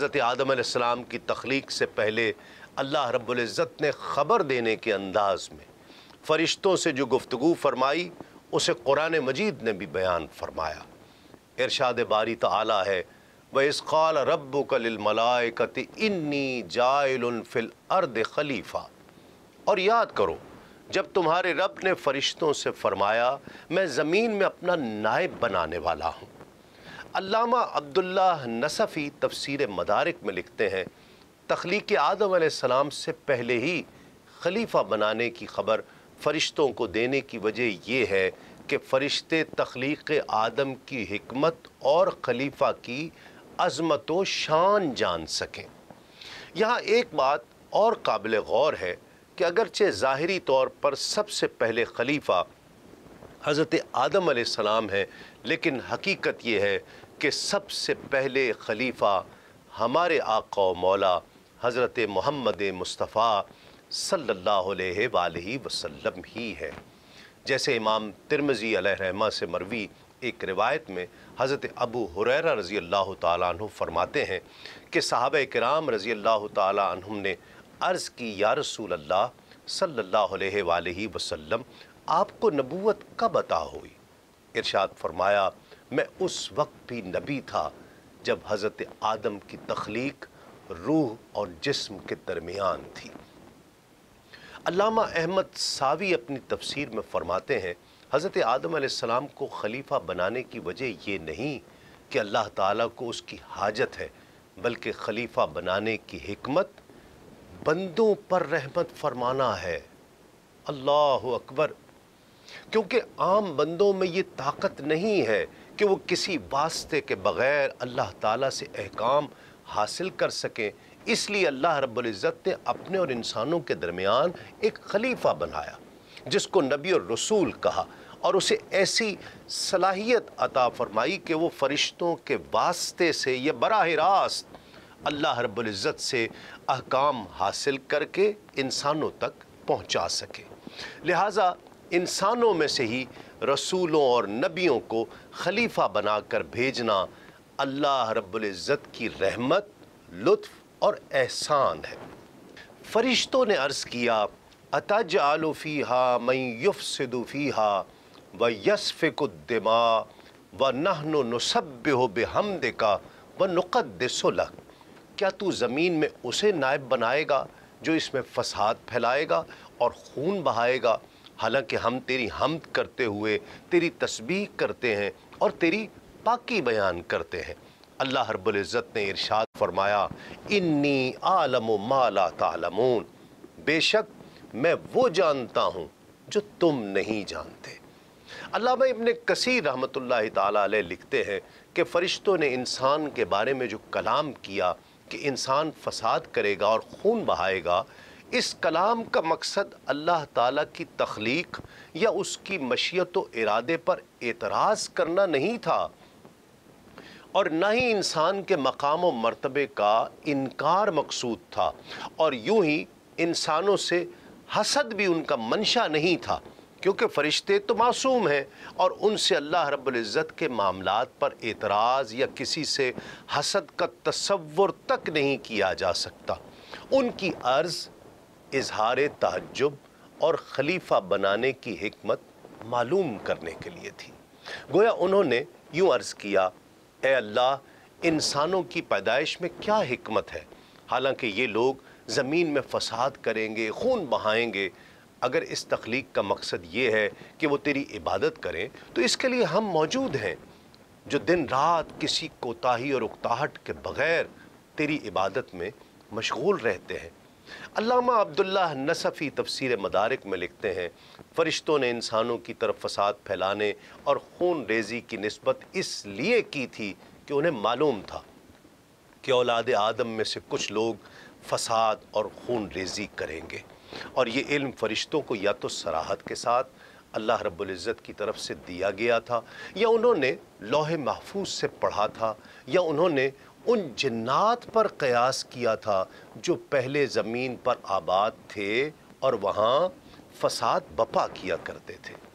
हज़रत आदम की तख्लीक से पहले अल्लाह रब्ज़त ने ख़बर देने के अंदाज़ में फ़रिश्तों से जो गुफ्तु फरमाई उसे कुरान मजीद ने भी बयान फरमाया इरशाद बारी आला है व इसक़ाल रब कलमलाकत इन्नी जायलफिल अर्द खलीफ़ा और याद करो जब तुम्हारे रब ने फ़रिश्तों से फ़रमाया मैं ज़मीन में अपना नायब बनाने वाला हूँ अल्लामा अब्दुल्ला नसफ़ी तफसीर मदारक में लिखते हैं तख्लीक आदम सलाम से पहले ही खलीफा बनाने की खबर फ़रिश्तों को देने की वजह यह है कि फ़रिश्ते तख्लीक आदम की हमत और खलीफा की अजमत व शान जान सकें यहाँ एक बात और काबिल गौर है कि अगरचे ज़ाहरी तौर पर सबसे पहले खलीफा हज़रत आदम सलाम है लेकिन हकीकत यह है कि सबसे पहले खलीफा हमारे आका मौला हज़रत मोहम्मद मुस्तफ़ा सल्लल्लाहु अलैहि वसल्लम ही है जैसे इमाम तिरमजी रहमा से मरवी एक रिवायत में हज़रत अबू हुरैरा रज़ी अल्लाह तु फरमाते हैं कि साहब कराम रज़ी अल्लाह तुम ने अर्ज़ की या रसूल अल्लाह सल्लल्लाहु अलैहि वसल्लम आपको नबूवत कब अता हुई इरशाद फरमाया मैं उस वक्त भी नबी था जब हज़रत आदम की तख्लीक रूह और जिस्म के दरमियान थी अलामा अहमद सावी अपनी तफसीर में फ़रमाते हैं हज़रत आदम सलाम को खलीफा बनाने की वजह यह नहीं कि अल्लाह ताला को उसकी हाजत है बल्कि खलीफा बनाने की हमत बंदों पर रहमत फरमाना है अल्लाह अकबर क्योंकि आम बंदों में ये ताकत नहीं है कि वो किसी वास्ते के बग़ैर अल्लाह ताला से अहकाम हासिल कर सकें इसलिए अल्लाह रब्ज़त ने अपने और इंसानों के दरमियान एक खलीफा बनाया जिसको नबी और रसूल कहा और उसे ऐसी सलाहियत अता फरमाई कि वो फरिश्तों के वास्ते से यह बरह रास्त अल्लाह रब्ज़त से अहकाम हासिल करके इंसानों तक पहुँचा सके लिहाजा इंसानों में से ही रसूलों और नबियों को खलीफा बनाकर भेजना अल्लाह रब्ज़त की रहमत लुत्फ़ और एहसान है फरिश्तों ने अर्ज़ किया अतज आलूफ़ी हा मई युफ़ी हा व दिमा व नहन नसब हो बेहमद का व नुक़दसलक क्या तू ज़मीन में उसे नायब बनाएगा जो इसमें फसाद फैलाएगा और खून बहाएगा हालांकि हम तेरी हम करते हुए तेरी तस्बीह करते हैं और तेरी पाकी बयान करते हैं अल्लाह हरबुल्ज़त ने इरशाद फरमाया इन्नी आलम माला तालमून बेशक मैं वो जानता हूँ जो तुम नहीं जानते अल्लाह इबन कसीर रहमत ला लिखते हैं कि फ़रिश्तों ने इंसान के बारे में जो कलाम किया कि इंसान फसाद करेगा और खून बहाएगा इस कलाम का मकसद अल्लाह ताला की तख्लीक या उसकी मशीत व इरादे पर एतराज़ करना नहीं था और ना ही इंसान के मकाम व मरतबे का इनकार मकसूद था और यूँ ही इंसानों से हसद भी उनका मंशा नहीं था क्योंकि फ़रिश्ते तो मासूम हैं और उनसे अल्लाह रब्ज़त के मामला पर एतराज़ या किसी से हसद का तस्वुर तक नहीं किया जा सकता उनकी अर्ज़ इजहार तहजुब और खलीफा बनाने की हमत मालूम करने के लिए थी गोया उन्होंने यूँ अर्ज़ किया ए अल्लाह इंसानों की पैदाइश में क्या हमत है हालांकि ये लोग ज़मीन में फसाद करेंगे खून बहाएंगे अगर इस तख्लीक का मकसद ये है कि वो तेरी इबादत करें तो इसके लिए हम मौजूद हैं जो दिन रात किसी कोताही और उकताहट के बग़ैर तेरी इबादत में मशगूल रहते हैं अल्लामा अब्दुल्ला नसफ़ी तफसीर मदारक में लिखते हैं फ़रिश्तों ने इंसानों की तरफ फसाद फैलाने और खून रेजी की नस्बत इसलिए की थी कि उन्हें मालूम था कि औलाद आदम में से कुछ लोग फसाद और खून रेजी करेंगे और ये इल्म फ़रिश्तों को या तो सराहत के साथ अल्लाह रब्ज़त की तरफ से दिया गया था या उन्होंने लोहे महफूज से पढ़ा था या उन्होंने उन जन्नात पर कयास किया था जो पहले ज़मीन पर आबाद थे और वहाँ फसाद बपा किया करते थे